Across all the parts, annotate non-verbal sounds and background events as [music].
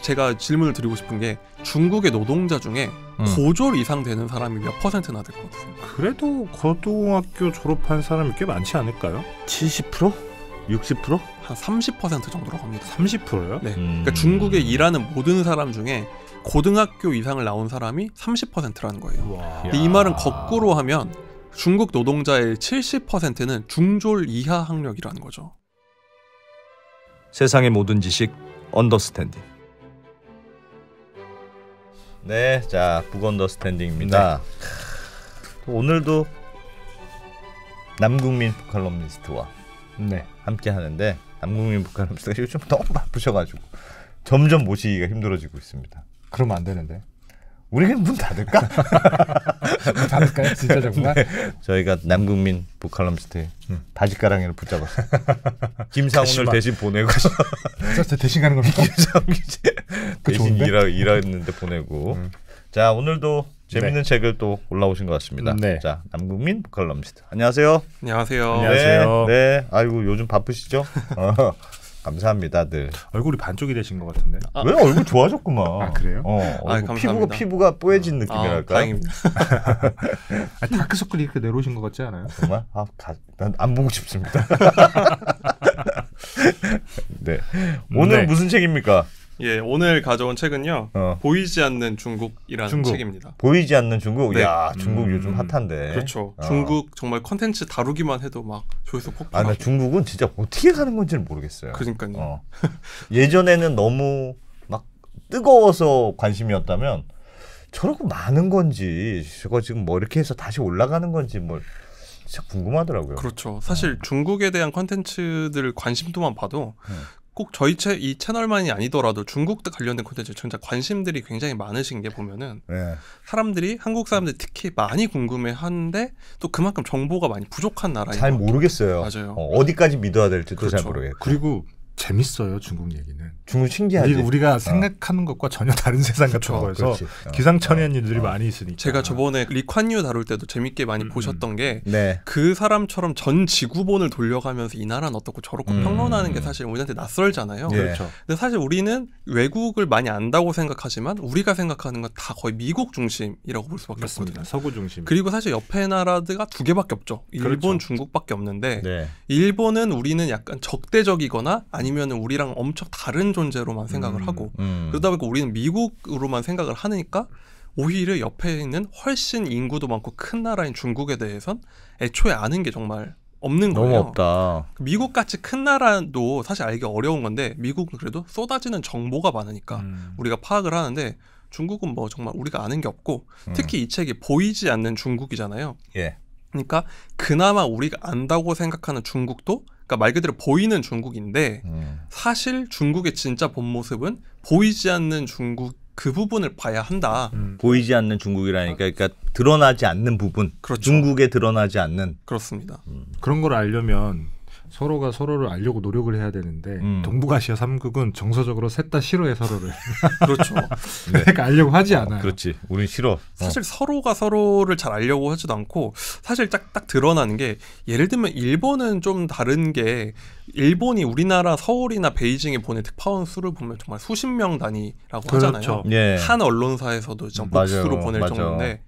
제가 질문을 드리고 싶은 게 중국의 노동자 중에 음. 고졸 이상 되는 사람이 몇 퍼센트나 될 것 같아요? 그래도 고등학교 졸업한 사람이 꽤 많지 않을까요? 70%? 60%? 한 30% 정도라고 니다 30%요? 네. 음. 그러니까 중국에 일하는 모든 사람 중에 고등학교 이상을 나온 사람이 30%라는 거예요. 이 말은 거꾸로 하면 중국 노동자의 70%는 중졸 이하 학력이라는 거죠. 세상의 모든 지식 언더스탠딩. 네, 자 북언더스탠딩입니다. 네. 오늘도 남국민 북칼럼니스트와 네. 함께 하는데 남국민 북칼럼니스트가 요즘 너무 바쁘셔가지고 점점 모시기가 힘들어지고 있습니다. 그러면 안 되는데. 우리는 문 닫을까? [laughs] 문 닫을까요? 진짜 정말? 네. 저희가 남국민 북칼럼스트 음. 바지가랑이를 붙잡았어 [laughs] 김상훈을 대신 보내고. 저 [laughs] 대신 가는 겁니까? 김상훈 기자 대신 일하, 일하는데 보내고. 음. 자 오늘도 재밌는 네. 책을 또 올라오신 것 같습니다. 네. 자 남국민 북칼럼스트 안녕하세요. 안녕하세요. 안녕하세요. 네. 네. 아이고 요즘 바쁘시죠? 어. 감사합니다, 늘. 얼굴이 반쪽이 되신 것 같은데. 아. 왜 얼굴 좋아졌구만. 아 그래요? 어, 아, 피부가 피부가 뽀얘진 느낌이랄까. 아, 아, [laughs] 다크서클 이렇게 내려오신 것 같지 않아요? 정말? 아, 난안 보고 싶습니다. [laughs] [laughs] 네. 오늘 네. 무슨 책입니까? 예, 오늘 가져온 책은요. 어. 보이지 않는 중국이라는 중국. 책입니다. 보이지 않는 중국. 네. 야, 중국 음, 요즘 핫한데. 그렇죠. 어. 중국 정말 컨텐츠 다루기만 해도 막 조회수 폭발. 아, 나 중국은 진짜 어떻게 가는 건지를 모르겠어요. 그러니까요. 어. [laughs] 예전에는 너무 막 뜨거워서 관심이었다면 저러고 많은 건지 저거 지금 뭐 이렇게 해서 다시 올라가는 건지 뭐 진짜 궁금하더라고요. 그렇죠. 사실 어. 중국에 대한 컨텐츠들 관심도만 봐도 음. 꼭 저희 채, 이 채널만이 아니더라도 중국 관련된 콘텐츠 진짜 관심들이 굉장히 많으신 게 보면은 네. 사람들이 한국 사람들이 특히 많이 궁금해하는데 또 그만큼 정보가 많이 부족한 나라인 잘 모르겠어요. 맞아요. 어, 디까지 믿어야 될지도 그렇죠. 잘 모르겠고 그리고 재밌어요 중국 얘기는. 중국 신기하지. 우리, 우리가 어. 생각하는 것과 전혀 다른 세상 같은 그렇죠, 거여서 어. 기상천외한 어. 일들이 어. 많이 있으니까. 제가 저번에 리콴유 다룰 때도 재밌게 많이 음, 음. 보셨던 게그 네. 그 사람처럼 전 지구본을 돌려가면서 이 나라는 어떻고 저렇고 음. 평론하는 게 사실 우리한테 낯설잖아요. 네. 그렇죠. 근데 사실 우리는 외국을 많이 안다고 생각하지만 우리가 생각하는 건 다 거의 미국 중심이라고 볼 수밖에 없습니다 서구 중심. 그리고 사실 옆에 나라가 두 개밖에 없죠. 일본, 그렇죠. 중국밖에 없는데 네. 일본은 우리는 약간 적대적이거나 아니면 우리랑 엄청 다른 존재로만 생각을 음, 하고 음. 그러다 보니까 우리는 미국으로만 생각을 하니까 오히려 옆에 있는 훨씬 인구도 많고 큰 나라인 중국에 대해선 애초에 아는 게 정말 없는 거예요. 너무 없다. 미국 같이 큰 나라도 사실 알기 어려운 건데 미국은 그래도 쏟아지는 정보가 많으니까 음. 우리가 파악을 하는데 중국은 뭐 정말 우리가 아는 게 없고 음. 특히 이 책이 보이지 않는 중국이잖아요. 예. 그러니까 그나마 우리가 안다고 생각하는 중국도 그러니까 말 그대로 보이는 중국인데 음. 사실 중국의 진짜 본 모습은 보이지 않는 중국 그 부분을 봐야 한다. 음. 보이지 않는 중국이라니까 그러니까 드러나지 않는 부분. 그렇죠. 중국에 드러나지 않는. 그렇습니다. 음. 그런 걸 알려면 서로가 서로를 알려고 노력을 해야 되는데 음. 동북아시아 삼국은 정서적으로 셋 다 싫어해 서로를. [laughs] 그렇죠. 그러니까 [laughs] 알려고 하지 않아요. 그렇지. 우린 싫어. 어. 사실 어. 서로가 서로를 잘 알려고 하지도 않고 사실 딱딱 드러나는 게 예를 들면 일본은 좀 다른 게 일본이 우리나라 서울이나 베이징에 보낸 특파원 수를 보면 정말 수십 명 단위라고 그렇죠. 하잖아요. 예. 한 언론사에서도 좀짜 복수로 보낼 맞아. 정도인데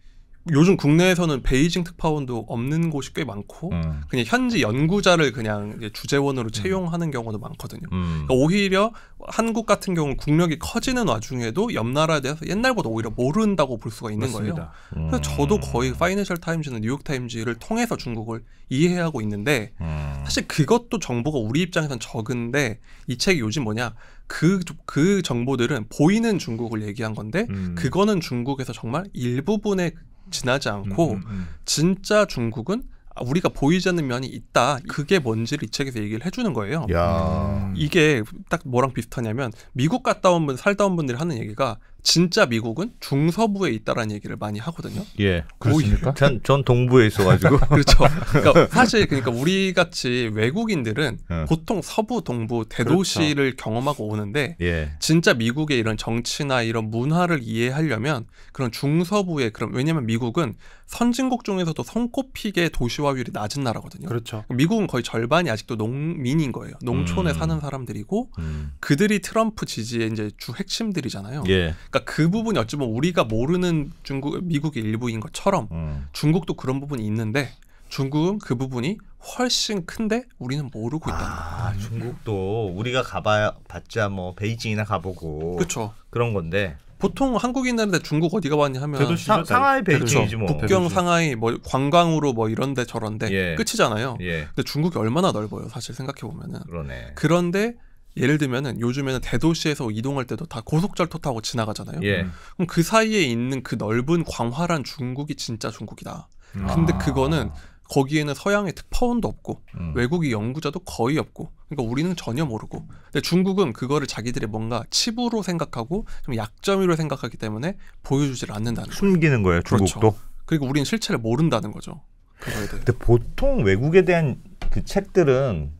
요즘 국내에서는 베이징 특파원도 없는 곳이 꽤 많고 음. 그냥 현지 연구자를 그냥 주재원으로 음. 채용하는 경우도 많거든요. 음. 그러니까 오히려 한국 같은 경우는 국력이 커지는 와중에도 옆 나라에 대해서 옛날보다 오히려 모른다고 볼 수가 있는 맞습니다. 거예요. 그래서 저도 음. 거의 파이낸셜 타임즈는 뉴욕 타임즈를 통해서 중국을 이해하고 있는데 음. 사실 그것도 정보가 우리 입장에선 적은데 이 책이 요즘 뭐냐 그, 그 정보들은 보이는 중국을 얘기한 건데, 음. 그거는 중국에서 정말 일부분의 지나지 않고 음, 음, 음. 진짜 중국은 우리가 보이지 않는 면이 있다. 그게 뭔지를 이 책에서 얘기를 해주는 거예요. 야. 이게 딱 뭐랑 비슷하냐면 미국 갔다 온 분, 살다 온 분들이 하는 얘기가 진짜 미국은 중서부에 있다라는 얘기를 많이 하거든요. 예, 그렇습니까? 전, 전 동부에 있어가지고. [laughs] 그렇죠. 그러니까 [laughs] 사실 그러니까 우리 같이 외국인들은 어. 보통 서부, 동부 대도시를 그렇죠. 경험하고 오는데 예. 진짜 미국의 이런 정치나 이런 문화를 이해하려면 그런 중서부의 그런 왜냐하면 미국은 선진국 중에서도 손꼽히게 도시화율이 낮은 나라거든요. 그렇죠. 그러니까 미국은 거의 절반이 아직도 농민인 거예요. 농촌에 음. 사는 사람들이고 음. 그들이 트럼프 지지의 이제 주 핵심들이잖아요. 예. 그러니까 그 부분이 어찌보면 우리가 모르는 중국 미국의 일부인 것처럼 음. 중국도 그런 부분이 있는데 중국은 그 부분이 훨씬 큰데 우리는 모르고 있다. 아, 음. 중국도 우리가 가봐 봤자 뭐 베이징이나 가보고 그쵸. 그런 건데 보통 한국인들한테 중국 어디가 왔냐 하면 상, 하이 베이징이지 그렇죠. 뭐 북경 상하이 뭐 관광으로 뭐 이런데 저런데 예. 끝이잖아요. 예. 근데 중국이 얼마나 넓어요 사실 생각해 보면은 그러네. 그런데 예를 들면은 요즘에는 대도시에서 이동할 때도 다 고속철도 타고 지나가잖아요. 예. 음. 그럼 그 사이에 있는 그 넓은 광활한 중국이 진짜 중국이다. 음. 근데 아. 그거는 거기에는 서양의 특파원도 없고 음. 외국이 연구자도 거의 없고 그러니까 우리는 전혀 모르고 근데 중국은 그거를 자기들의 뭔가 칩으로 생각하고 좀 약점으로 생각하기 때문에 보여주질 않는다는 거예요. 숨기는 거예요 그렇죠. 중국도 그렇죠. 그리고 우리는 실체를 모른다는 거죠 그거에 대해 근데 보통 외국에 대한 그 책들은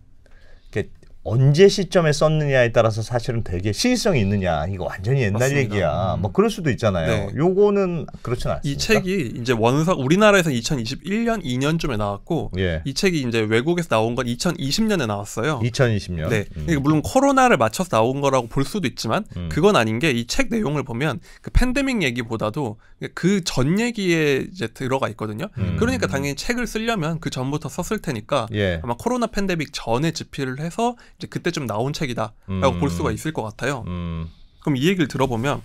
언제 시점에 썼느냐에 따라서 사실은 되게 시의성이 있느냐 이거 완전히 옛날 맞습니다. 얘기야 음. 뭐 그럴 수도 있잖아요 네. 요거는 그렇진 않습니다 이 책이 이제 원서 우리나라에서 2021년 2년쯤에 나왔고 예. 이 책이 이제 외국에서 나온 건 2020년에 나왔어요 2020년 네 음. 그러 그러니까 물론 코로나를 맞춰서 나온 거라고 볼 수도 있지만 음. 그건 아닌 게 이 책 내용을 보면 그 팬데믹 얘기보다도 그 전 얘기에 이제 들어가 있거든요 음. 그러니까 당연히 책을 쓰려면 그 전부터 썼을 테니까 예. 아마 코로나 팬데믹 전에 집필을 해서 이제 그때좀 나온 책이다라고 음. 볼 수가 음. 있을 것 같아요. 음. 그럼 이 얘기를 들어보면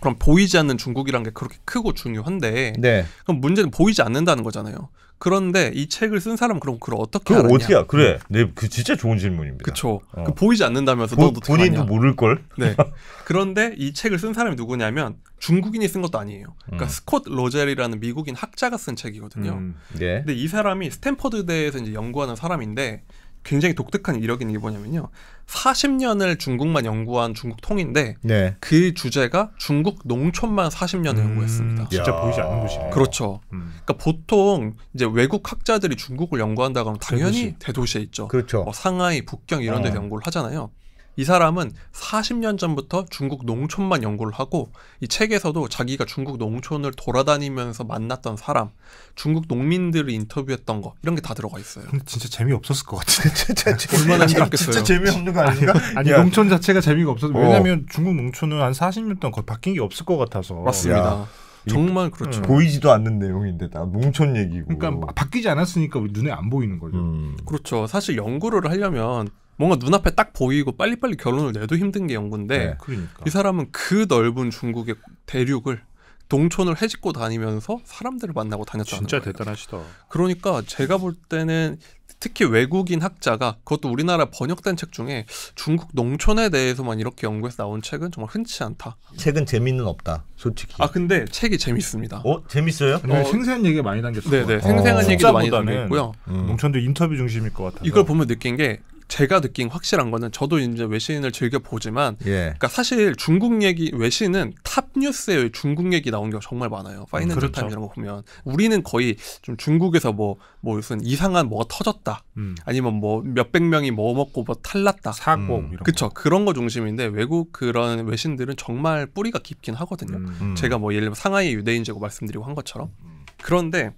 그럼 보이지 않는 중국이란 게 그렇게 크고 중요한데 네. 그럼 문제는 보이지 않는다는 거잖아요. 그런데 이 책을 쓴사람 그럼 그걸 어떻게 알았냐? 어떻야 그래. 음. 네, 그 진짜 좋은 질문입니다. 그렇죠. 어. 그 보이지 않는다면서 너도 본인도 모를 걸. 네. [laughs] 그런데 이 책을 쓴 사람이 누구냐면 중국인이 쓴 것도 아니에요. 그러니까 음. 스콧 로젤이라는 미국인 학자가 쓴 책이거든요. 음. 네. 근데 이 사람이 스탠퍼드 대에서 이제 연구하는 사람인데 굉장히 독특한 이력인 게 뭐냐면요. 40년을 중국만 연구한 중국 통인데 네. 그 주제가 중국 농촌만 40년을 음, 연구했습니다. 진짜 보이지 않는 곳이네. 그렇죠. 음. 그러니까 보통 이제 외국 학자들이 중국을 연구한다 그러면 당연히 대도시. 에 있죠. 그렇죠. 뭐 상하이, 북경 이런 데 어. 연구를 하잖아요. 이 사람은 40년 전부터 중국 농촌만 연구를 하고 이 책에서도 자기가 중국 농촌을 돌아다니면서 만났던 사람, 중국 농민들을 인터뷰했던 거 이런 게 다 들어가 있어요. 근데 진짜 재미 없었을 것 같은데 [laughs] 네, 얼마나 힘들겠어요. 진짜 재미없는 거 아닌가? 아니, 아 농촌 자체가 재미가 없어 왜냐하면 어. 중국 농촌은 한 40년 동안 거의 바뀐 게 없을 것 같아서 맞습니다. 야. 정말 그렇죠. 음. 보이지도 않는 내용인데 다 농촌 얘기고. 그러니까 바뀌지 않았으니까 우리 눈에 안 보이는 거죠. 음. 그렇죠. 사실 연구를 하려면 뭔가 눈앞에 딱 보이고 빨리빨리 결론을 내도 힘든 게 영군데 네, 그러니까. 이 사람은 그 넓은 중국의 대륙을 동촌을 헤집고 다니면서 사람들을 만나고 다녔다는 진짜 거예요. 대단하시다. 그러니까 제가 볼 때는 특히 외국인 학자가 그것도 우리나라 번역된 책 중에 중국 농촌에 대해서만 이렇게 연구해서 나온 책은 정말 흔치 않다. 책은 재미는 없다, 솔직히. 아 근데 책이 재밌습니다. 어 재밌어요? 네, 어, 생생한 얘기 많이 담겼어요. 네네 네. 어. 생생한 어. 얘기도 많이 담겼고요. 음. 농촌도 인터뷰 중심일 것 같아요. 이걸 보면 느낀 게 제가 느낀 확실한 거는 저도 이제 외신을 즐겨 보지만 예. 그러니까 사실 중국 얘기 외신은 탑 뉴스에 중국 얘기 나온 경우 정말 많아요. 음, 파이낸셜 그렇죠. 타임 이런 거 보면 우리는 거의 좀 중국에서 뭐뭐 뭐 무슨 이상한 뭐가 터졌다. 음. 아니면 뭐 몇 백 명이 뭐 먹고 뭐 탈났다. 사고 음. 이런 그렇죠 그런 거 중심인데 외국 그런 외신들은 정말 뿌리가 깊긴 하거든요. 음. 음. 제가 뭐 예를 들면 상하이 유대인 제고 말씀드리고 한 것처럼 음, 그런데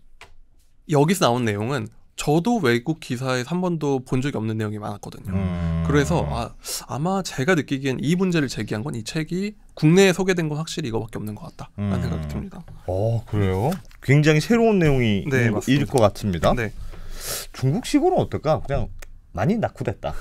여기서 나온 내용은 저도 외국 기사에한 번도 본 적이 없는 내용이 많았거든요. 음. 그래서 아, 아마 제가 느끼기엔 이 문제를 제기한 건 이 책이 국내에 소개된 건 확실히 이거밖에 없는 것 같다라는 음. 생각이 듭니다. 어 그래요? 굉장히 새로운 내용이 네, 일것 같습니다. 네. 중국식으로 어떨까? 그냥 많이 낙후됐다.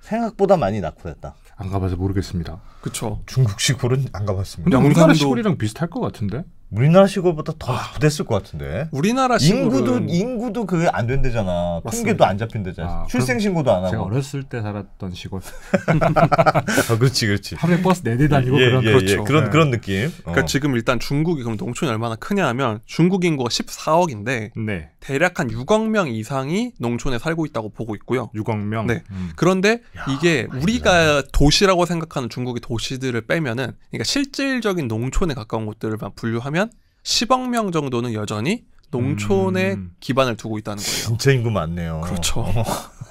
생각보다 많이 낙후됐다. 안 가봐서 모르겠습니다. 그렇죠. 중국식으로안 가봤습니다. 근데 우리나라 시골이랑 비슷할 것 같은데? 우리나라시골보다더 아. 부댔을 것 같은데. 우리나라식 인구도 인구도 그게 안 된대잖아. 통계도 안 잡힌대잖아. 아, 출생 신고도 안 하고. 제가 어렸을 때 살았던 시골. [laughs] 아, 그렇지, 그렇지. 하루에 버스 네대 다니고 예, 그런 예, 예. 그렇죠. 예, 그런 네. 그런 느낌. 어. 그러니까 어. 지금 일단 중국이 그럼 농촌이 얼마나 크냐 하면 중국 인구가 14억인데 네. 대략 한 6억 명 이상이 농촌에 살고 있다고 보고 있고요. 6억 명. 네. 음. 그런데 야, 이게 우리가 도시라고 생각하는 중국의 도시들을 빼면은 그러니까 실질적인 농촌에 가까운 곳들을만 분류하면 10억 명 정도는 여전히 농촌에 음. 기반을 두고 있다는 거예요. 진짜 인구 많네요. 그렇죠. 어,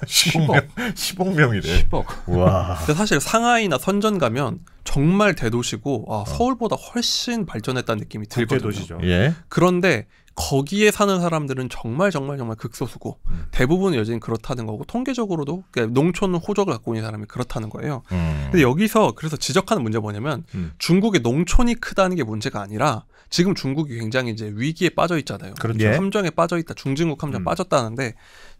10억 [laughs] 명, 10억 명이래. 10억. 와. 사실 상하이나 선전 가면 정말 대도시고 아, 어. 서울보다 훨씬 발전했다는 느낌이 들거든요. 대도시죠. 예. 그런데 거기에 사는 사람들은 정말 정말 정말 극소수고 음. 대부분 여전히 그렇다는 거고 통계적으로도 그러니까 농촌 호적을 갖고 있는 사람이 그렇다는 거예요. 음. 근데 여기서 그래서 지적하는 문제가 뭐냐면 음. 중국의 농촌이 크다는 게 문제가 아니라 지금 중국이 굉장히 이제 위기에 빠져 있잖아요. 그렇죠. 예. 예. 함정에 빠져 있다. 중진국 함정 음. 빠졌다는데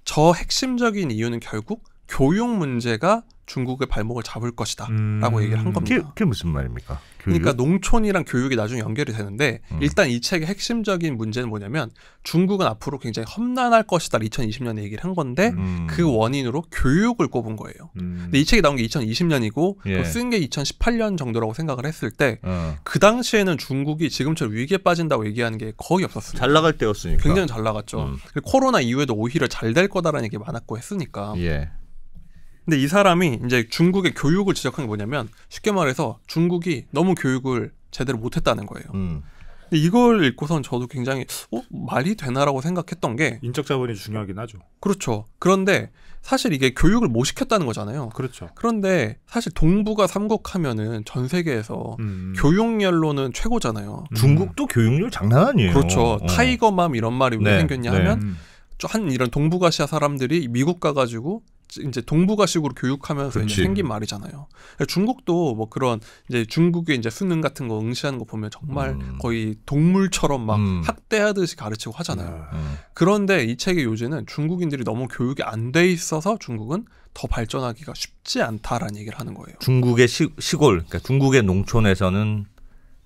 저 핵심적인 이유는 결국 교육 문제가 중국의 발목을 잡을 것이다라고 음... 얘기를 한 겁니다. 그게, 그게 무슨 말입니까? 교육? 그러니까 농촌이랑 교육이 나중에 연결이 되는데 음. 일단 이 책의 핵심적인 문제는 뭐냐면 중국은 앞으로 굉장히 험난할 것이다 2020년에 얘기를 한 건데 음. 그 원인으로 교육을 꼽은 거예요. 음. 근데 이 책이 나온 게 2020년이고 예. 쓴게 2018년 정도라고 생각을 했을 때그 어. 그 당시에는 중국이 지금처럼 위기에 빠진다고 얘기하는 게 거의 없었어요. 잘 나갈 때였으니까. 굉장히 잘 나갔죠. 음. 코로나 이후에도 오히려 잘 될 거다라는 얘기 많았고 했으니까. 예. 근데 이 사람이 이제 중국의 교육을 지적한 게 뭐냐면 쉽게 말해서 중국이 너무 교육을 제대로 못했다는 거예요. 음. 근데 이걸 읽고선 저도 굉장히 어 말이 되나라고 생각했던 게 인적 자본이 중요하긴 하죠. 그렇죠. 그런데 사실 이게 교육을 못 시켰다는 거잖아요. 그렇죠. 그런데 사실 동북아 삼국하면은 전 세계에서 음. 교육열로는 최고잖아요. 음. 중국도 교육률 장난 아니에요. 그렇죠. 어. 타이거맘 이런 말이 왜 네. 생겼냐 하면 네. 한 이런 동북아시아 사람들이 미국 가가지고 이제 동북아식으로 교육하면서 이제 생긴 말이잖아요. 그러니까 중국도 뭐 그런 이제 중국의 이제 수능 같은 거 응시하는 거 보면 정말 음. 거의 동물처럼 막 음. 학대하듯이 가르치고 하잖아요. 음. 그런데 이 책의 요지는 중국인들이 너무 교육이 안 돼 있어서 중국은 더 발전하기가 쉽지 않다라는 얘기를 하는 거예요. 중국의 시, 골 그러니까 중국의 농촌에서는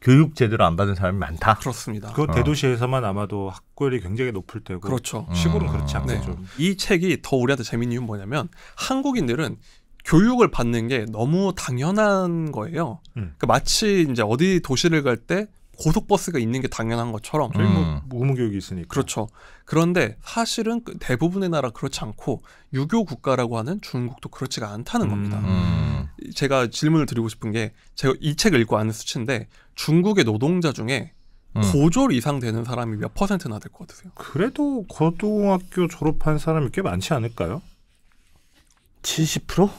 교육 제대로 안 받은 사람이 많다. 그렇습니다. 그 어. 대도시에서만 아마도 학교율이 굉장히 높을 때고 그렇죠. 시골은 음. 그렇지 않죠. 겠 네. 이 책이 더 우리한테 재밌는 이유는 뭐냐면 한국인들은 교육을 받는 게 너무 당연한 거예요. 음. 그 마치 이제 어디 도시를 갈 때 고속버스가 있는 게 당연한 것처럼. 저희 뭐 음. 의무교육이 있으니까. 그렇죠. 그런데 사실은 그 대부분의 나라 그렇지 않고 유교 국가라고 하는 중국도 그렇지가 않다는 겁니다. 음. 제가 질문을 드리고 싶은 게 제가 이 책을 읽고 아는 수치인데 중국의 노동자 중에 음. 고졸 이상 되는 사람이 몇 퍼센트나 될 것 같으세요? 그래도 고등학교 졸업한 사람이 꽤 많지 않을까요? 70%?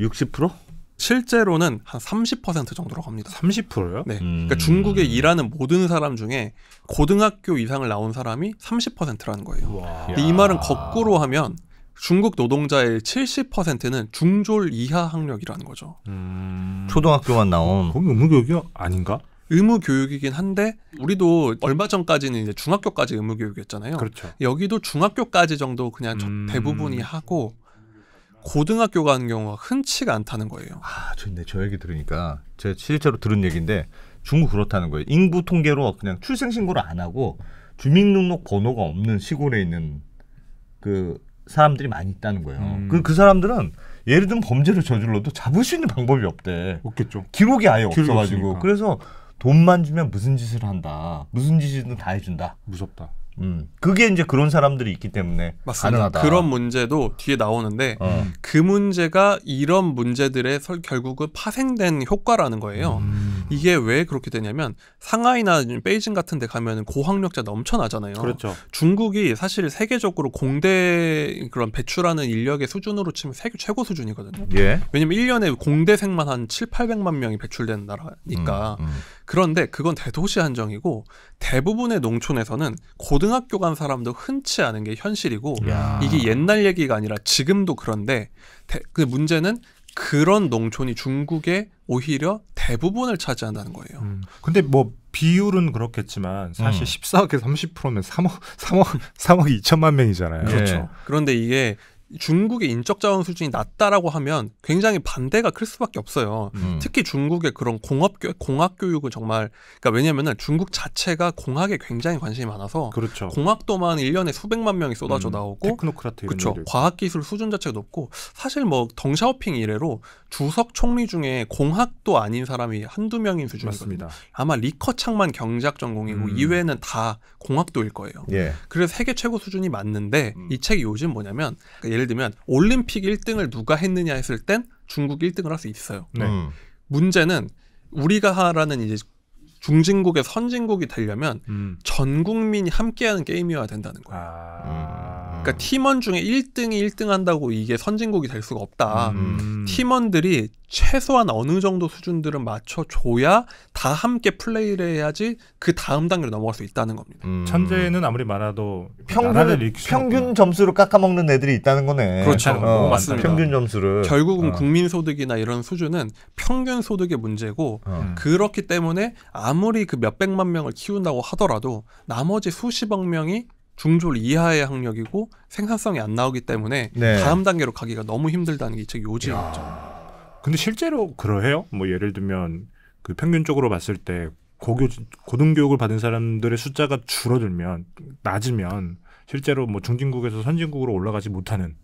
60%? 실제로는 한 30% 정도라고 니다 30%요? 네. 음. 그러니까 중국에 일하는 모든 사람 중에 고등학교 이상을 나온 사람이 30%라는 거예요. 이 말은 거꾸로 하면 중국 노동자의 70%는 중졸 이하 학력이라는 거죠. 음... 초등학교만 나온. 거기 의무교육 아닌가? 의무 교육이긴 한데 우리도 얼마 전까지는 이제 중학교까지 의무 교육이었잖아요. 그렇죠. 여기도 중학교까지 정도 그냥 음... 대부분이 하고 고등학교 가는 경우가 흔치가 않다는 거예요. 아, 근데 저 얘기 들으니까 제가 실제로 들은 얘기인데 중국 그렇다는 거예요. 인구 통계로 그냥 출생 신고를 안 하고 주민등록 번호가 없는 시골에 있는 그 사람들이 많이 있다는 거예요. 음. 그, 그 사람들은 예를 들면 범죄를 저질러도 잡을 수 있는 방법이 없대. 없겠죠. 기록이 아예 기록이 없어가지고. 없으니까. 그래서 돈만 주면 무슨 짓을 한다. 무슨 짓이든 다 해준다. 무섭다. 음. 그게 이제 그런 사람들이 있기 때문에 맞습니다. 가능하다. 그런 문제도 뒤에 나오는데 어. 그 문제가 이런 문제들의 결국은 파생된 효과라는 거예요. 음. 이게 왜 그렇게 되냐면 상하이나 베이징 같은 데 가면 고학력자 넘쳐나잖아요. 그렇죠. 중국이 사실 세계적으로 공대 그런 배출하는 인력의 수준으로 치면 세계 최고 수준이거든요. 예. 왜냐면 1년에 공대생만 한 7, 800만 명이 배출되는 나라니까. 음, 음. 그런데 그건 대도시 한정이고 대부분의 농촌에서는 고등 고등학교 간 사람도 흔치 않은 게 현실이고 야. 이게 옛날 얘기가 아니라 지금도 그런데 그 문제는 그런 농촌이 중국에 오히려 대부분을 차지한다는 거예요. 음. 근데 뭐 비율은 그렇겠지만 사실 음. 14억에 30%면 3억 3억 3억 2천만 명이잖아요. 그렇죠. 예. 그런데 이게 중국의 인적 자원 수준이 낮다라고 하면 굉장히 반대가 클 수밖에 없어요. 음. 특히 중국의 그런 공업 공학 교육은 정말 그러니까 왜냐면은 중국 자체가 공학에 굉장히 관심이 많아서 그렇죠. 공학도만 1년에 수백만 명이 쏟아져 음. 나오고 테크노크라트 그렇죠. 과학 기술 수준 자체가 높고 사실 뭐 덩샤오핑 이래로 주석 총리 중에 공학도 아닌 사람이 한두 명인 수준입니다 아마 리커창만 경제학 전공이고 음. 이외에는 다 공학도일 거예요. 예. 그래서 세계 최고 수준이 맞는데 음. 이 책이 요즘 뭐냐면 그러니까 예를 예를 들면 올림픽 1등을 누가 했느냐 했을 땐 중국 1등을 할 수 있어요. 네. 음. 문제는 우리가 하라는 이제 중진국의 선진국이 되려면 음. 전 국민이 함께하는 게임이어야 된다는 거예요. 아... 그러니까 음. 팀원 중에 1등이 1등 한다고 이게 선진국이 될 수가 없다. 음. 팀원들이 최소한 어느 정도 수준들을 맞춰줘야 다 함께 플레이를 해야지 그 다음 단계로 넘어갈 수 있다는 겁니다. 음. 천재는 아무리 많아도 평균, 평균 점수를 깎아먹는 애들이 있다는 거네. 그렇죠. 어, 어 맞습니다. 평균 점수를. 결국은 어. 국민소득이나 이런 수준은 평균 소득의 문제고 어. 음. 그렇기 때문에 아무리 그 몇백만 명을 키운다고 하더라도 나머지 수십억 명이 중졸 이하의 학력이고 생산성이 안 나오기 때문에 네. 다음 단계로 가기가 너무 힘들다는 게이책의 요지였죠. 근데 실제로 그러해요? 뭐 예를 들면 그 평균적으로 봤을 때 고교 고등교육을 받은 사람들의 숫자가 줄어들면 낮으면 실제로 뭐 중진국에서 선진국으로 올라가지 못하는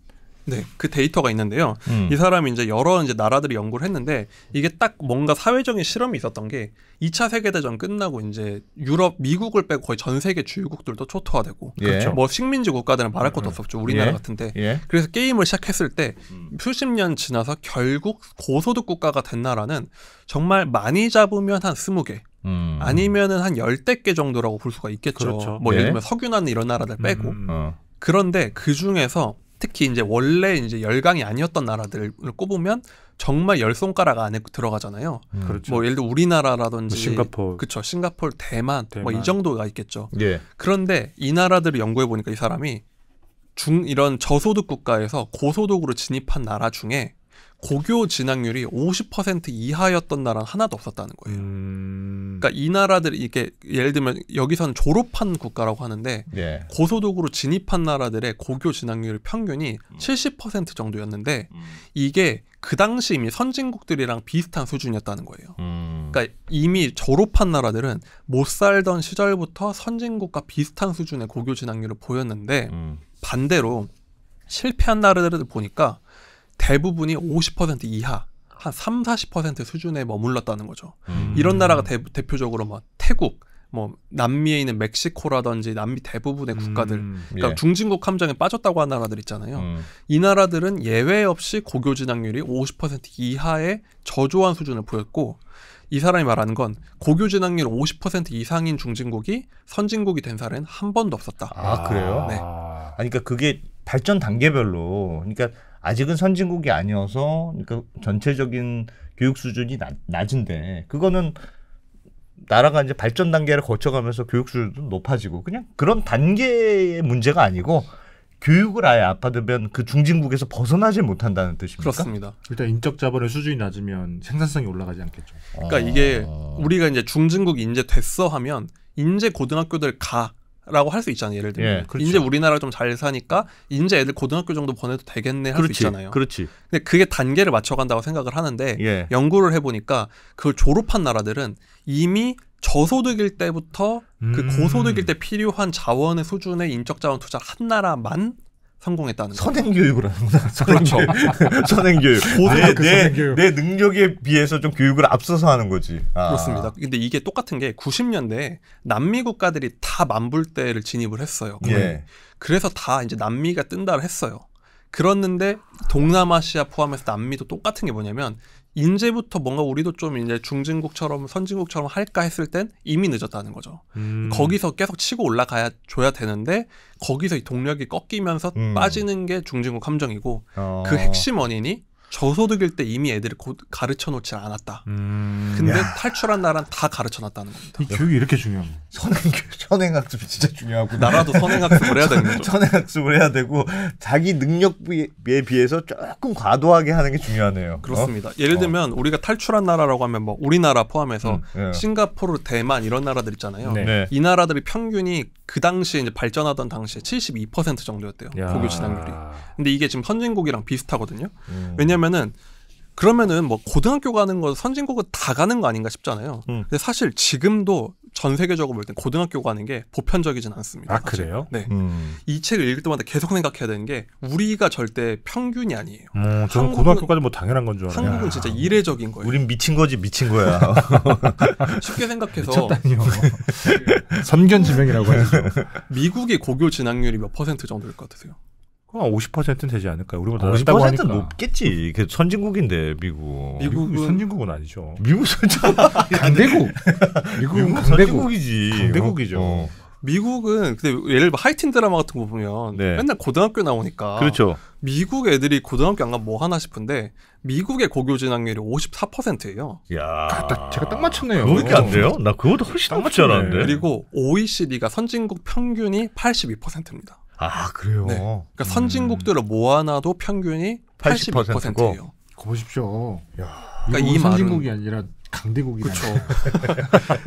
네, 그 데이터가 있는데요. 음. 이 사람이 이제 여러 이제 나라들이 연구를 했는데 이게 딱 뭔가 사회적인 실험이 있었던 게 2차 세계대전 끝나고 이제 유럽, 미국을 빼고 거의 전 세계 주요국들도 초토화되고 예. 그렇죠. 뭐 식민지 국가들은 말할 것도 음. 없었죠. 우리나라 예. 같은데. 예. 그래서 게임을 시작했을 때 음. 수십 년 지나서 결국 고소득 국가가 된 나라는 정말 많이 잡으면 한 스무 개 음. 아니면은 한 열댓 개 정도라고 볼 수가 있겠죠. 그렇죠. 뭐 예를 예. 들면 석유나 는 이런 나라들 빼고. 음. 어. 그런데 그 중에서 특히 이제 원래 이제 열강이 아니었던 나라들을 꼽으면 정말 열 손가락 안에 들어가잖아요. 음. 그렇죠. 뭐 예를 들어 우리나라라든지 뭐 싱가포르, 그쵸 싱가포르, 대만, 뭐 대만. 뭐 이 정도가 있겠죠. 예. 그런데 이 나라들을 연구해 보니까 이 사람이 중 이런 저소득 국가에서 고소득으로 진입한 나라 중에 고교 진학률이 50% 이하였던 나라 는 하나도 없었다는 거예요. 음... 그러니까 이 나라들이 이게 예를 들면 여기서는 졸업한 국가라고 하는데 예. 고소득으로 진입한 나라들의 고교 진학률 평균이 음. 70% 정도였는데 음. 이게 그 당시 이미 선진국들이랑 비슷한 수준이었다는 거예요. 음. 그러니까 이미 졸업한 나라들은 못 살던 시절부터 선진국과 비슷한 수준의 고교 진학률을 보였는데 음. 반대로 실패한 나라들을 보니까 대부분이 50% 이하 한 3, 40% 수준에 머물렀다는 거죠. 음. 이런 나라가 대, 표적으로뭐 뭐 태국, 뭐 남미에 있는 멕시코라든지 남미 대부분의 국가들, 음. 그러니까 예. 중진국 함정에 빠졌다고 한 나라들 있잖아요. 음. 이 나라들은 예외 없이 고교 진학률이 50% 이하의 저조한 수준을 보였고 이 사람이 말하는 건 고교 진학률 50% 이상인 중진국이 선진국이 된 사례는 한 번도 없었다. 아 그래요? 네. 아, 그러니까 그게 발전 단계별로, 그러니까. 아직은 선진국이 아니어서 그러니까 전체적인 교육 수준이 낮, 은데 그거는 나라가 이제 발전 단계를 거쳐가면서 교육 수준도 높아지고 그냥 그런 단계의 문제가 아니고 교육을 아예 아파두면 그 중진국에서 벗어나지 못한다는 뜻입니까? 그렇습니다. 일단 인적 자본의 수준이 낮으면 생산성이 올라가지 않겠죠. 그러니까 아... 이게 우리가 이제 중진국 인재 됐어 하면 인재 고등학교들 가 라고 할 수 있잖아요. 예를 들면 예, 그렇죠. 이제 우리나라 좀 잘 사니까 이제 애들 고등학교 정도 보내도 되겠네 할 수 있잖아요. 그렇지. 근데 그게 단계를 맞춰간다고 생각을 하는데 예. 연구를 해보니까 그걸 졸업한 나라들은 이미 저소득일 때부터 그 음. 그 고소득일 때 필요한 자원의 수준의 인적 자원 투자 한 나라만 성공했다는 선행교육을 하는구나. [laughs] 그렇죠. 선행교육. [laughs] 내, 그 선행교육. 내 능력에 비해서 좀 교육을 앞서서 하는 거지. 아. 그렇습니다. 근데 이게 똑같은 게 90년대 남미 국가들이 다 만불대를 진입을 했어요. 예. 네. 그래서 다 이제 남미가 뜬다를 했어요. 그렇는데 동남아시아 포함해서 남미도 똑같은 게 뭐냐면 인제부터 뭔가 우리도 좀 이제 중진국처럼 선진국처럼 할까 했을 땐 이미 늦었다는 거죠. 음. 거기서 계속 치고 올라가야 줘야 되는데 거기서 이 동력이 꺾이면서 음. 빠지는 게 중진국 함정이고 어. 그 핵심 원인이 저소득일 때 이미 애들이곧 가르쳐 놓지 않았다. 음... 근데 야. 탈출한 나라는 다 가르쳐 놨다는 겁니다. 교육이 이렇게 중요한 선행 선행학습이 진짜 중요하고 나라도 선행학습을 해야 되는 거죠. 선행학습을 해야 되고 자기 능력에 비해서 조금 과도하게 하는 게 중요하네요. 그렇습니다. 어? 예를 들면 어. 우리가 탈출한 나라라고 하면 뭐 우리나라 포함해서 음, 네. 싱가포르, 대만 이런 나라들 있잖아요. 네. 네. 이 나라들이 평균이 그 당시에 이제 발전하던 당시에 72% 정도였대요. 야. 고교 진학률이. 근데 이게 지금 선진국이랑 비슷하거든요. 음. 왜냐면은 그러면은 뭐 고등학교 가는 거 선진국은 다 가는 거 아닌가 싶잖아요. 음. 근데 사실 지금도 전 세계적으로 볼 땐 고등학교가 는게 보편적이진 않습니다. 아 사실. 그래요? 네. 음. 이 책을 읽을 때마다 계속 생각해야 되는 게 우리가 절대 평균이 아니에요. 음, 저는 고등학교까지 뭐 당연한 건 줄 알아요. 한국은 진짜 이례적인 거예요. 우린 미친 거지 미친 거야. [laughs] 쉽게 생각해서 미쳤다니요. 네. 선견지명이라고 해죠 미국의 고교 진학률이 몇 퍼센트 정도일 것 같으세요? 그럼 50%는 되지 않을까요? 우리보다 아, 50%는 높겠지. 그 선진국인데 미국. 미국 선진국은 아니죠. 미국 선진국 [laughs] 강대국. 미국 강대국. 선진국이지. 강대국이죠. 어. 미국은 근데 예를 들면 하이틴 드라마 같은 거 보면 네. 맨날 고등학교 나오니까 그렇죠. 미국 애들이 고등학교 안 가면 뭐 하나 싶은데 미국의 고교 진학률이 54%예요. 야, 아, 나, 제가 딱 맞췄네요. 그거밖에 안 돼요? 나그것도 훨씬 딱 맞지 않았는데. 그리고 OECD가 선진국 평균이 82%입니다. 아 그래요. 네. 그러니까 선진국들을 음. 모아놔도 평균이 80%예요. 거 보십시오. 야, 그러니까 이 선진국이 말은... 아니라 강대국이 그렇죠. [laughs]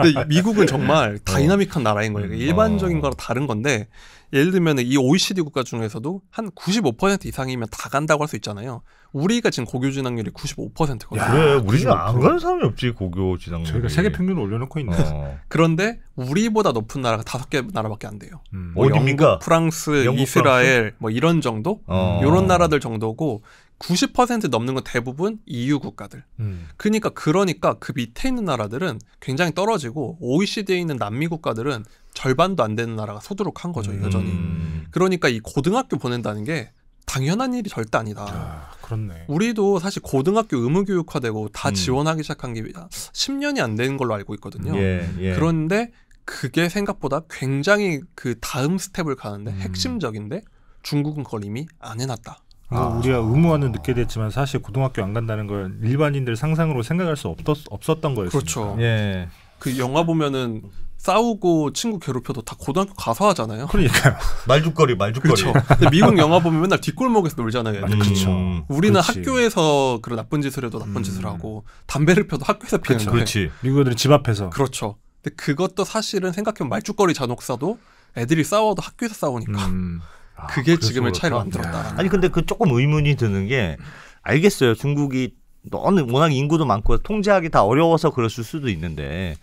근데 미국은 정말 어. 다이나믹한 나라인 거예요. 그러니까 음. 일반적인 어. 거랑 다른 건데 예를 들면 이 OECD 국가 중에서도 한 95% 이상이면 다 간다고 할 수 있잖아요. 우리가 지금 고교 진학률이 95%거든요. 야, 그래, 우리는 안 가는 사람이 없지 고교 진학률. 저희가 세계 평균을 올려놓고 있는. 어. 그런데 우리보다 높은 나라가 다섯 개 나라밖에 안 돼요. 음. 뭐 어디입니까? 프랑스, 영국, 이스라엘, 프랑스? 뭐 이런 정도, 어. 이런 나라들 정도고 90% 넘는 건 대부분 EU 국가들. 음. 그러니까 그러니까 그 밑에 있는 나라들은 굉장히 떨어지고 OECD에 있는 남미 국가들은 절반도 안 되는 나라가 서두룩한 거죠 음. 여전히. 음. 그러니까 이 고등학교 보낸다는 게 당연한 일이 절대 아니다. 아, 그렇네. 우리도 사실 고등학교 의무교육화되고 다 음. 지원하기 시작한 게 10년이 안 되는 걸로 알고 있거든요. 예, 예. 그런데 그게 생각보다 굉장히 그 다음 스텝을 가는데 음. 핵심적인데 중국은 그걸 이미 안 해놨다. 아. 우리가 의무화는 늦게 됐지만 사실 고등학교 안 간다는 걸 일반인들 상상으로 생각할 수 없었, 없었던 거였어요. 그렇죠. 예. 그 영화 보면은 싸우고 친구 괴롭혀도 다 고등학교 가서 하잖아요. 그러니까요. 말죽거리, 말죽거리. 그렇죠. 미국 영화 보면 맨날 뒷골목에서 놀잖아요. 음, 그렇죠. 우리는 그렇 학교에서 그런 나쁜 짓을 해도 나쁜 음. 짓을 하고 담배를 펴도 학교에서 피는 거예요. 그렇지. 미국 애들은 집 앞에서. 그렇죠. 근데 그것도 사실은 생각해보면 말죽거리 잔혹사도 애들이 싸워도 학교에서 싸우니까 음. [laughs] 아, 그게 지금의 차이를 만들었다. 아니 근데 그 조금 의문이 드는 게 알겠어요. 중국이 너무 워낙 인구도 많고 통제하기 다 어려워서 그랬을 수도 있는데.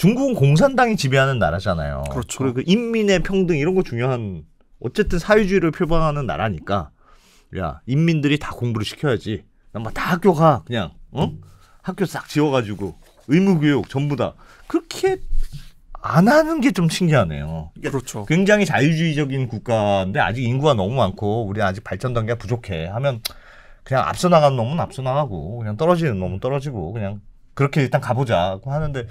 중국은 공산당이 지배하는 나라잖아요. 그렇죠. 그리고 그 인민의 평등 이런 거 중요한 어쨌든 사회주의를 표방하는 나라니까 야 인민들이 다 공부를 시켜야지. 난막다 학교 가 그냥 어? 응? 음. 학교 싹 지워가지고 의무교육 전부 다 그렇게 안 하는 게 좀 신기하네요. 그러니까 그렇죠. 굉장히 자유주의적인 국가인데 아직 인구가 너무 많고 우리 아직 발전 단계가 부족해 하면 그냥 앞서 나가는 놈은 앞서 나가고 그냥 떨어지는 놈은 떨어지고 그냥 그렇게 일단 가보자고 하는데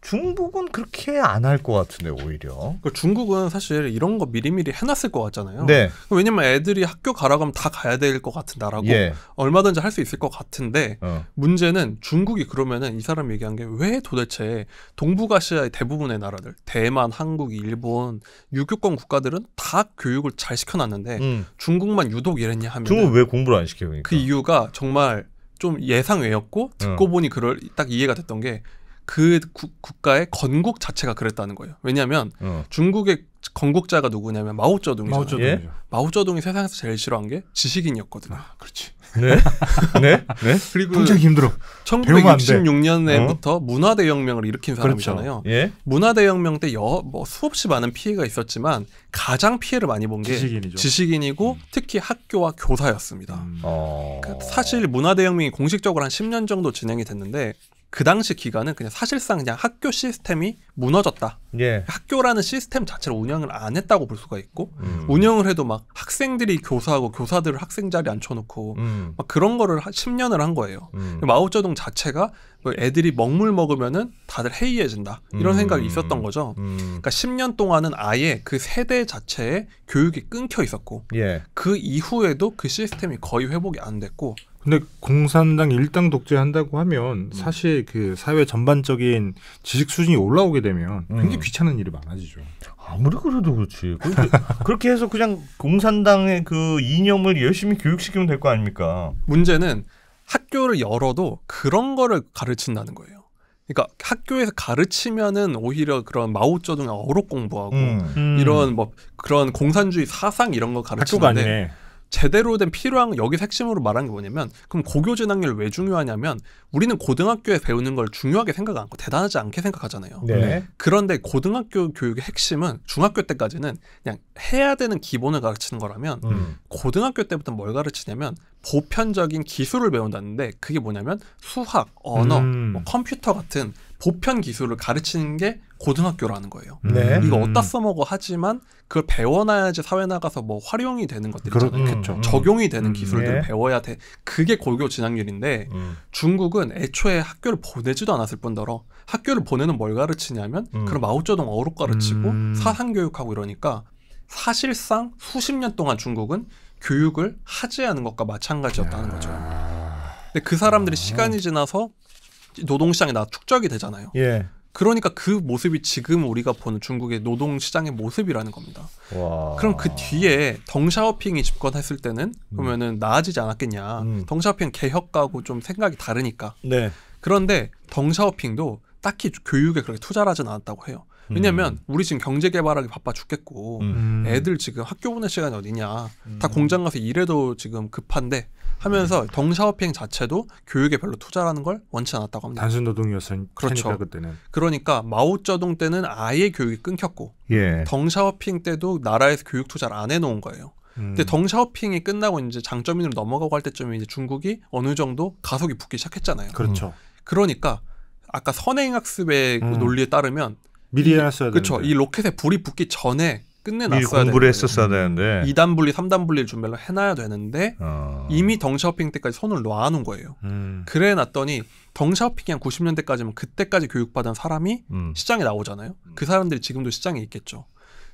중국은 그렇게 안 할 것 같은데 오히려 그 중국은 사실 이런 거 미리미리 해놨을 것 같잖아요 네. 왜냐면 애들이 학교 가라고 하면 다 가야 될 것 같은 나라고 예. 얼마든지 할 수 있을 것 같은데 어. 문제는 중국이 그러면은 이사람 얘기한 게 왜 도대체 동북아시아의 대부분의 나라들 대만 한국 일본 유교권 국가들은 다 교육을 잘 시켜놨는데 음. 중국만 유독 이랬냐 하면 중국 왜 공부를 안 시켜요 그러니까. 그 이유가 정말 좀 예상 외였고 어. 듣고 음. 보니 그럴 딱 이해가 됐던 게 그 국가의 건국 자체가 그랬다는 거예요. 왜냐하면 음. 어. 중국의 건국자가 누구냐면 마오쩌둥이죠 마오쩌둥이 예? 마오쩌둥이 세상에서 제일 싫어한 게 지식인이었거든요. 아, 그렇지. 네. 네. 네. [laughs] 그리고 굉장히 힘들어. 1966년에부터 어? 문화 대혁명을 일으킨 그렇죠. 사람이잖아요. 그렇죠. 예? 문화 대혁명 때 여 뭐 수없이 많은 피해가 있었지만 가장 피해를 많이 본 게 지식인이고 음. 특히 학교와 교사였습니다. 음. 그러니까 어... 사실 문화 대혁명이 공식적으로 한 10년 정도 진행이 됐는데 그 당시 기간은 그냥 사실상 그냥 학교 시스템이 무너졌다. 예. 학교라는 시스템 자체를 운영을 안 했다고 볼 수가 있고 음. 운영을 해도 막 학생들이 교사하고 교사들을 학생 자리에 앉혀놓고 음. 막 그런 거를 한 10년을 한 거예요. 음. 마오쩌둥 자체가 뭐 애들이 먹물 먹으면은 다들 해이해진다 이런 생각이 음. 있었던 거죠. 음. 그러니까 10년 동안은 아예 그 세대 자체의 교육이 끊겨 있었고 예. 그 이후에도 그 시스템이 거의 회복이 안 됐고 근데 공산당 일당 독재한다고 하면 음. 사실 그 사회 전반적인 지식 수준이 올라오게 되면 굉장히 음. 귀찮은 일이 많아지죠. 아무리 그래도 그렇지. [laughs] 그렇게 해서 그냥 공산당의 그 이념을 열심히 교육시키면 될 거 아닙니까? 문제는 학교를 열어도 그런 거를 가르친다는 거예요. 그러니까 학교에서 가르치면은 오히려 그런 마오쩌둥 어록 공부하고 음. 음. 이런 뭐 그런 공산주의 사상 이런 거 가르치는데 제대로 된 필요한 여기 핵심으로 말한 게 뭐냐면 그럼 고교 진학률 왜 중요하냐면 우리는 고등학교에 배우는 걸 중요하게 생각 않고 대단하지 않게 생각하잖아요. 네. 네. 그런데 고등학교 교육의 핵심은 중학교 때까지는 그냥 해야 되는 기본을 가르치는 거라면 음. 고등학교 때부터 뭘 가르치냐면 보편적인 기술을 배운다는데 그게 뭐냐면 수학, 언어, 음. 뭐 컴퓨터 같은 보편 기술을 가르치는 게 고등학교라는 거예요. 네. 음. 이거 어디다 써먹어 하지만 그걸 배워놔야지 사회 나가서 뭐 활용이 되는 것들이잖아요. 그렇겠죠. 음. 음. 적용이 되는 기술들을 네. 배워야 돼. 그게 고교 진학률인데 음. 중국은 애초에 학교를 보내지도 않았을 뿐더러 학교를 보내는 뭘 가르치냐면 음. 그런 마오쩌둥 어록 가르치고 사상 교육하고 이러니까 사실상 수십 년 동안 중국은 교육을 하지 않은 것과 마찬가지였다는 거죠. 근데 그 사람들이 시간이 지나서 노동시장에 나 축적이 되잖아요. 예. 그러니까 그 모습이 지금 우리가 보는 중국의 노동 시장의 모습이라는 겁니다. 와. 그럼 그 뒤에 덩샤오핑이 집권했을 때는 그러면은 음. 나아지지 않았겠냐. 음. 덩샤오핑 개혁가고 좀 생각이 다르니까. 네. 그런데 덩샤오핑도 딱히 교육에 그렇게 투자를 하진 않았다고 해요. 왜냐면 음. 우리 지금 경제 개발하기 바빠 죽겠고 음. 애들 지금 학교 보낼 시간이 어디냐 다 음. 공장 가서 일해도 지금 급한데 하면서 덩샤오핑 자체도 교육에 별로 투자하는 걸 원치 않았다고 합니다. 단순 노동이었으니까 그렇죠. 그때는. 그러니까 마오쩌둥 때는 아예 교육이 끊겼고 예. 덩샤오핑 때도 나라에서 교육 투자를 안 해놓은 거예요. 음. 근데 덩샤오핑이 끝나고 이제 장점인으로 넘어가고 할 때쯤에 이제 중국이 어느 정도 가속이 붙기 시작했잖아요. 그렇죠. 음. 그러니까 아까 선행학습의 그 음. 논리에 따르면 미리 해놨어야 되 그렇죠. 이 로켓에 불이 붙기 전에 끝내놨어야 공부를 했었어야 되는데 2단 음. 분리, 3단 분리를 준비를 해놔야 되는데 어. 이미 덩샤오핑 때까지 손을 놔놓은 거예요. 음. 그래놨더니 덩샤오핑이 한 90년대까지면 그때까지 교육받은 사람이 음. 시장에 나오잖아요. 그 사람들이 지금도 시장에 있겠죠.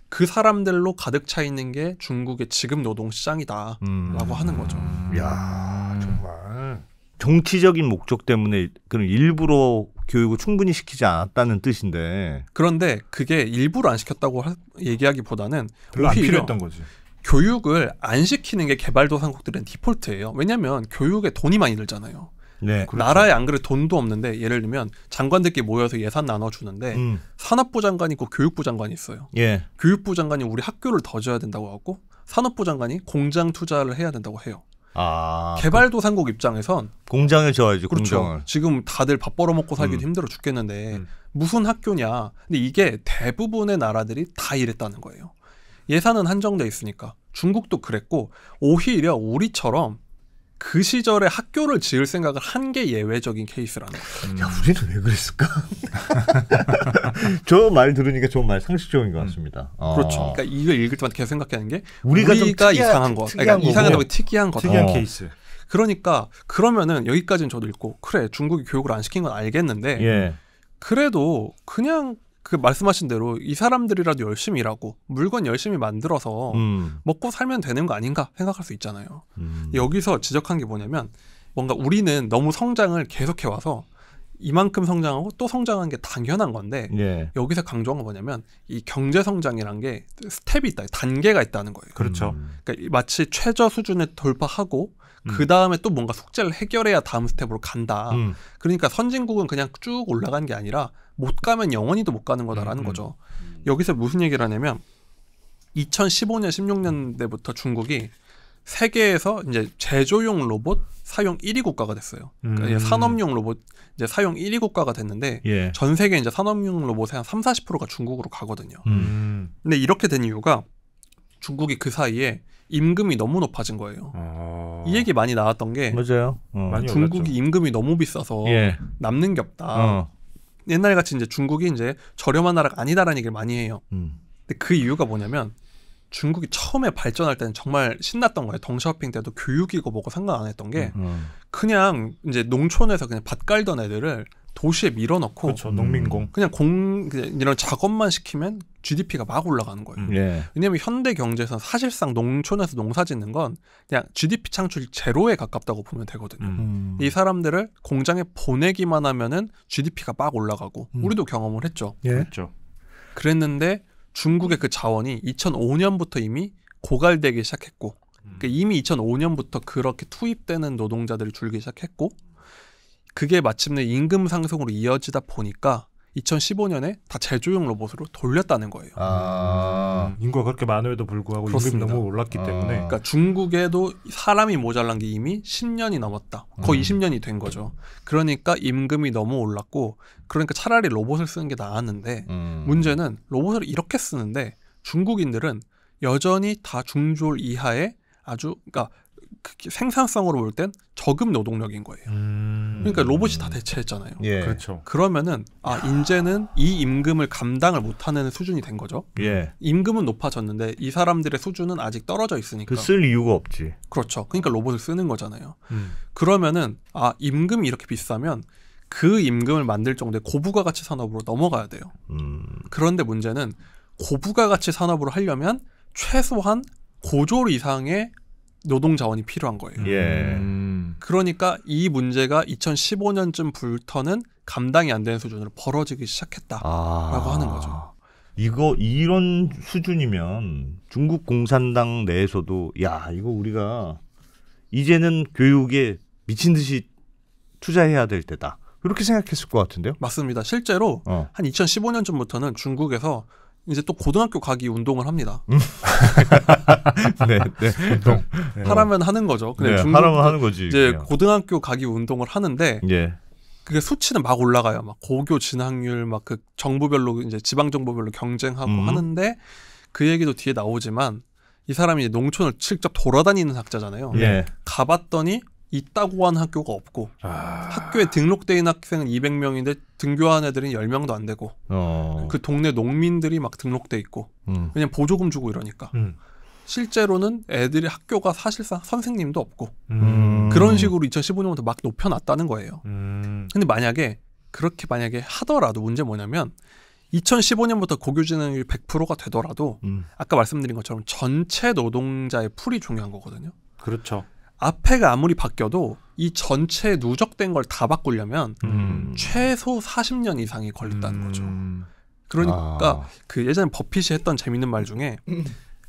그 사람들로 가득 차 있는 게 중국의 지금 노동 시장이다라고 음. 하는 거죠. 야 정말 정치적인 목적 때문에 그럼 일부러 교육을 충분히 시키지 않았다는 뜻인데. 그런데 그게 일부러 안 시켰다고 하, 얘기하기보다는 별로 안 필요했던 거지. 교육을 안 시키는 게개발도상국들의 디폴트예요. 왜냐하면 교육에 돈이 많이 들잖아요. 네, 그렇죠. 나라에 안 그래 도 돈도 없는데 예를 들면 장관들끼리 모여서 예산 나눠주는데 음. 산업부 장관이 있고 교육부 장관이 있어요. 예. 교육부 장관이 우리 학교를 더 줘야 된다고 하고 산업부 장관이 공장 투자를 해야 된다고 해요. 아, 개발도상국 입장에선 공장을 지어야지 그렇죠. 공장을. 지금 다들 밥 벌어먹고 살기 음. 힘들어 죽겠는데 음. 무슨 학교냐? 근데 이게 대부분의 나라들이 다 이랬다는 거예요. 예산은 한정돼 있으니까 중국도 그랬고 오히려 우리처럼 그 시절에 학교를 지을 생각을 한 게 예외적인 케이스라는 거예요. 음. 야, 우리는 왜 그랬을까? [laughs] 저 말 들으니까 좀말 상식적인 것 음. 같습니다. 음. 그렇죠. 그러니까 이걸 읽을 때마다 계속 생각하는 게 우리가, 우리가 이한 특이한 거, 그러니까 이상하다 특이한 거, 특이한 어. 케이스. 그러니까 그러면은 여기까지는 저도 읽고 그래 중국이 교육을 안 시킨 건 알겠는데 예. 그래도 그냥 그 말씀하신 대로 이 사람들이라도 열심히 일하고 물건 열심히 만들어서 음. 먹고 살면 되는 거 아닌가 생각할 수 있잖아요. 음. 여기서 지적한 게 뭐냐면 뭔가 우리는 너무 성장을 계속해 와서 이만큼 성장하고 또 성장한 게 당연한 건데 예. 여기서 강조한 건 뭐냐면 이 경제 성장이란 게 스텝이 있다, 단계가 있다는 거예요. 그렇죠. 음. 그러니까 마치 최저 수준에 돌파하고 음. 그 다음에 또 뭔가 숙제를 해결해야 다음 스텝으로 간다. 음. 그러니까 선진국은 그냥 쭉 올라간 게 아니라 못 가면 영원히도 못 가는 거다라는 음. 음. 거죠. 여기서 무슨 얘기를 하냐면 2015년 16년대부터 중국이 세계에서 이제 제조용 로봇 사용 1위 국가가 됐어요. 그러니까 음. 산업용 로봇 이제 사용 1위 국가가 됐는데 예. 전 세계 이제 산업용 로봇의 한 3, 40%가 중국으로 가거든요. 음. 근데 이렇게 된 이유가 중국이 그 사이에 임금이 너무 높아진 거예요. 어... 이 얘기 많이 나왔던 게 맞아요. 어, 중국이 임금이 너무 비싸서 예. 남는 게 없다. 어. 옛날 같이 이제 중국이 이제 저렴한 나라가 아니다라는 얘기를 많이 해요. 음. 근데 그 이유가 뭐냐면 중국이 처음에 발전할 때는 정말 신났던 거예요. 덩샤핑 오 때도 교육이고 뭐고 상관 안 했던 게 음. 음. 그냥 이제 농촌에서 그냥 밭 갈던 애들을 도시에 밀어넣고 그렇죠. 농민공 음. 그냥 공 그냥 이런 작업만 시키면 GDP가 막 올라가는 거예요. 네. 음. 예. 왜냐하면 현대 경제에서 사실상 농촌에서 농사 짓는 건 그냥 GDP 창출 제로에 가깝다고 보면 되거든요. 음. 이 사람들을 공장에 보내기만 하면은 GDP가 막 올라가고 음. 우리도 경험을 했죠. 예. 그렇죠. 그랬는데 중국의 그 자원이 2005년부터 이미 고갈되기 시작했고 음. 그러니까 이미 2005년부터 그렇게 투입되는 노동자들이 줄기 시작했고 그게 마침내 임금 상승으로 이어지다 보니까 2015년에 다 제조용 로봇으로 돌렸다는 거예요. 아~ 음, 인구가 그렇게 많음에도 불구하고 그렇습니다. 임금이 너무 올랐기 아~ 때문에. 그러니까 중국에도 사람이 모자란 게 이미 10년이 넘었다. 거의 음. 20년이 된 거죠. 그러니까 임금이 너무 올랐고 그러니까 차라리 로봇을 쓰는 게 나았는데 음. 문제는 로봇을 이렇게 쓰는데 중국인들은 여전히 다 중졸 이하의 아주 그러니까 그 생산성으로 볼 땐 저급 노동력인 거예요. 음... 그러니까 로봇이 다 대체했잖아요. 예. 그렇죠. 그러면은 아 이제는 이 임금을 감당을 못하는 수준이 된 거죠. 예. 임금은 높아졌는데 이 사람들의 수준은 아직 떨어져 있으니까 그쓸 이유가 없지. 그렇죠. 그러니까 로봇을 쓰는 거잖아요. 음. 그러면은 아 임금이 이렇게 비싸면 그 임금을 만들 정도의 고부가 가치 산업으로 넘어가야 돼요. 음... 그런데 문제는 고부가 가치 산업으로 하려면 최소한 고졸 이상의 노동 자원이 필요한 거예요. 예. 음. 그러니까 이 문제가 2015년쯤 불터는 감당이 안 되는 수준으로 벌어지기 시작했다라고 아. 하는 거죠. 이거 이런 수준이면 중국 공산당 내에서도 야 이거 우리가 이제는 교육에 미친 듯이 투자해야 될 때다 이렇게 생각했을 것 같은데요? 맞습니다. 실제로 어. 한 2015년쯤부터는 중국에서 이제 또 고등학교 가기 운동을 합니다. 음. [laughs] [laughs] 네, 네. 운동. 네. 하라면 하는 거죠. 근데 네, 중국 하라면 하는 거지. 이제 그냥. 고등학교 가기 운동을 하는데 예. 그게 수치는 막 올라가요. 막 고교 진학률 막 그 정부별로 이제 지방 정부별로 경쟁하고 음. 하는데 그 얘기도 뒤에 나오지만 이 사람이 농촌을 직접 돌아다니는 학자잖아요. 예. 가봤더니 있다고 한 학교가 없고 아... 학교에 등록돼 있는 학생은 200명인데 등교한 애들은 10명도 안 되고 어... 그 동네 농민들이 막 등록돼 있고 음. 그냥 보조금 주고 이러니까 음. 실제로는 애들이 학교가 사실상 선생님도 없고 음... 그런 식으로 2015년부터 막 높여놨다는 거예요. 음. 근데 만약에 그렇게 만약에 하더라도 문제 뭐냐면 2015년부터 고교진흥률 100%가 되더라도 음. 아까 말씀드린 것처럼 전체 노동자의 풀이 중요한 거거든요. 그렇죠. 앞에가 아무리 바뀌어도 이 전체 누적된 걸 다 바꾸려면 음. 최소 40년 이상이 걸린다는 음. 거죠. 그러니까 아. 그 예전에 버핏이 했던 재밌는 말 중에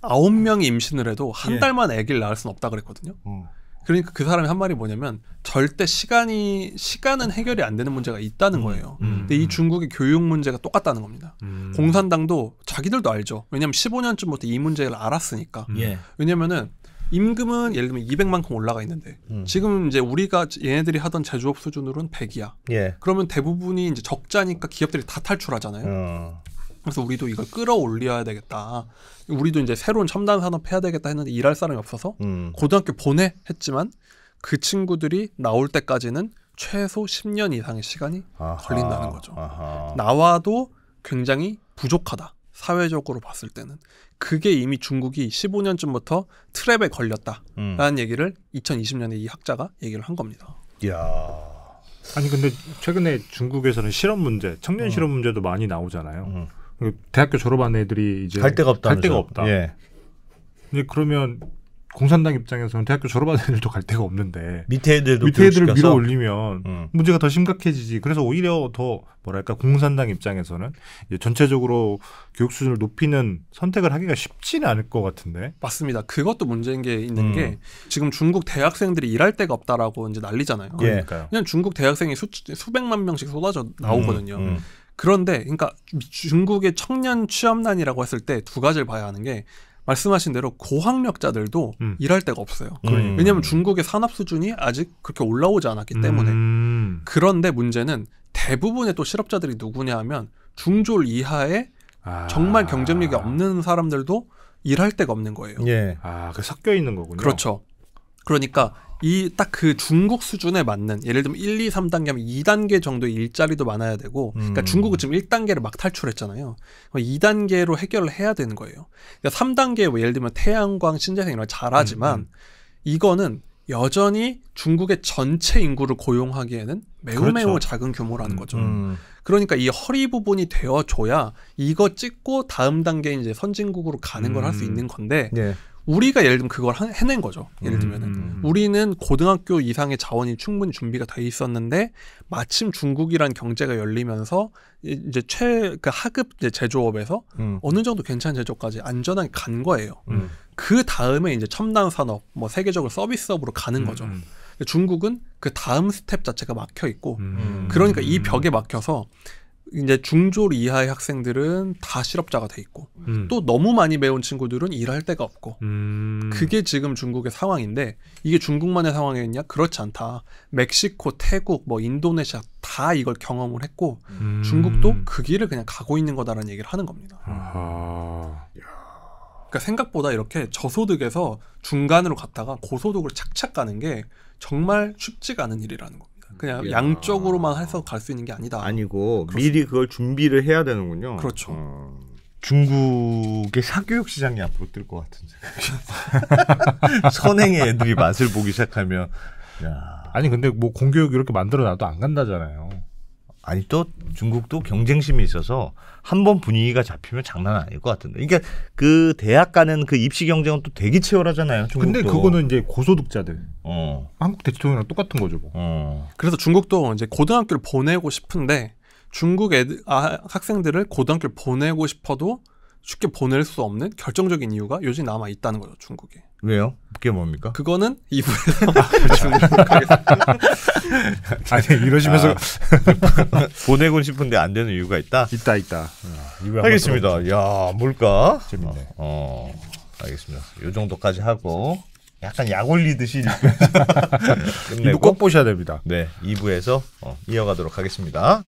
아홉 명이 임신을 해도 한 예. 달만 아기를 낳을 수는 없다 그랬거든요. 어. 그러니까 그 사람이 한 말이 뭐냐면 절대 시간이 시간은 해결이 안 되는 문제가 있다는 음. 거예요. 음, 음, 근데 이 중국의 교육 문제가 똑같다는 겁니다. 음. 공산당도 자기들도 알죠. 왜냐하면 15년쯤부터 이 문제를 알았으니까. 음. 예. 왜냐면은 임금은 예를 들면 200만큼 올라가 있는데 음. 지금 이제 우리가 얘네들이 하던 제조업 수준으로는 100이야. 예. 그러면 대부분이 이제 적자니까 기업들이 다 탈출하잖아요. 어. 그래서 우리도 이걸 끌어올려야 되겠다. 우리도 이제 새로운 첨단 산업 해야 되겠다 했는데 일할 사람이 없어서 음. 고등학교 보내 했지만 그 친구들이 나올 때까지는 최소 10년 이상의 시간이 아하, 걸린다는 거죠. 아하. 나와도 굉장히 부족하다. 사회적으로 봤을 때는 그게 이미 중국이 15년쯤부터 트랩에 걸렸다라는 음. 얘기를 2020년에 이 학자가 얘기를 한 겁니다. 야 아니 근데 최근에 중국에서는 실업 문제, 청년 음. 실업 문제도 많이 나오잖아요. 음. 대학교 졸업한 애들이 이제 갈 데가 없다. 갈 데가 없다. 예. 근데 그러면 공산당 입장에서는 대학교 졸업하는 애들도 갈 데가 없는데 밑에 애들도 밑에 애들을 밀어 올리면 음. 문제가 더 심각해지지. 그래서 오히려 더 뭐랄까 공산당 입장에서는 전체적으로 교육 수준을 높이는 선택을 하기가 쉽지는 않을 것 같은데. 맞습니다. 그것도 문제인 게 있는 음. 게 지금 중국 대학생들이 일할 데가 없다라고 이제 난리잖아요. 그러니까 그냥 중국 대학생이 수, 수백만 명씩 쏟아져 음. 나오거든요. 음. 그런데 그러니까 중국의 청년 취업난이라고 했을 때 두 가지를 봐야 하는 게 말씀하신 대로 고학력자들도 음. 일할 데가 없어요. 음. 왜냐하면 중국의 산업 수준이 아직 그렇게 올라오지 않았기 때문에. 음. 그런데 문제는 대부분의 또 실업자들이 누구냐 하면 중졸 이하의 아. 정말 경쟁력이 없는 사람들도 일할 데가 없는 거예요. 예. 아, 그 섞여 있는 거군요. 그렇죠. 그러니까 이딱그 중국 수준에 맞는 예를 들면 1, 2, 3단계면 하 2단계 정도 일자리도 많아야 되고 그러니까 음. 중국은 지금 1단계를 막 탈출했잖아요. 2단계로 해결을 해야 되는 거예요. 그러니까 3단계 뭐 예를 들면 태양광 신재생 이런 잘하지만 음, 음, 이거는 여전히 중국의 전체 인구를 고용하기에는 매우 그렇죠. 매우 작은 규모라는 음, 거죠. 음. 그러니까 이 허리 부분이 되어줘야 이거 찍고 다음 단계 이제 선진국으로 가는 음. 걸할 수 있는 건데 네. 우리가 예를 들면 그걸 해낸 거죠. 예를 음, 들면은 음, 음. 우리는 고등학교 이상의 자원이 충분히 준비가 돼 있었는데 마침 중국이란 경제가 열리면서 이제 최 그 하급 이제 제조업에서 음. 어느 정도 괜찮은 제조까지 안전하게 간 거예요. 음. 그 다음에 이제 첨단 산업 뭐 세계적으로 서비스업으로 가는 음, 거죠. 중국은 그 다음 스텝 자체가 막혀 있고 그러니까 이 벽에 막혀서 이제 중졸 이하의 학생들은 다 실업자가 돼 있고 음. 또 너무 많이 배운 친구들은 일할 데가 없고 음. 그게 지금 중국의 상황인데 이게 중국만의 상황이었냐 그렇지 않다 멕시코 태국 뭐 인도네시아 다 이걸 경험을 했고 음. 중국도 그 길을 그냥 가고 있는 거다라는 얘기를 하는 겁니다 아하. 그러니까 생각보다 이렇게 저소득에서 중간으로 갔다가 고소득으로 착착 가는 게 정말 쉽지가 않은 일이라는 거 그냥 야 예. 양적으로만 해서 갈 수 있는 게 아니다. 아니고 그렇습니다. 미리 그걸 준비를 해야 되는군요. 그렇죠. 어, 중국의 사교육 시장이 앞으로 뜰것 같은 데각이 [laughs] 선행의 애들이 맛을 보기 시작하면 야. 아니 근데 뭐 공교육 이렇게 만들어 놔도 안 간다잖아요. 아니 또 중국도 경쟁심이 있어서 한 번 분위기가 잡히면 장난 아닐 것 같은데. 그러니까 그 대학 가는 그 입시 경쟁은 또 되게 치열하잖아요. 중국도. 근데 그거는 이제 고소득자들. 어. 한국 대통령이랑 똑같은 거죠. 뭐. 어. 그래서 중국도 이제 고등학교를 보내고 싶은데 중국 애들, 아, 학생들을 고등학교를 보내고 싶어도 쉽게 보낼 수 없는 결정적인 이유가 요즘 남아 있다는 거죠. 중국에. 왜요? 그게 뭡니까? 그거는 이부에서 아, 그렇죠. [laughs] 아니 이러시면서 아, [laughs] 보내고 싶은데 안 되는 이유가 있다. 있다 있다. 어, 알겠습니다. 야 뭘까? 재밌네. 어, 어, 알겠습니다. 요 정도까지 하고 약간 약 올리듯이 2부 [laughs] 꼭 보셔야 됩니다. 네 2부에서 어, 이어가도록 하겠습니다.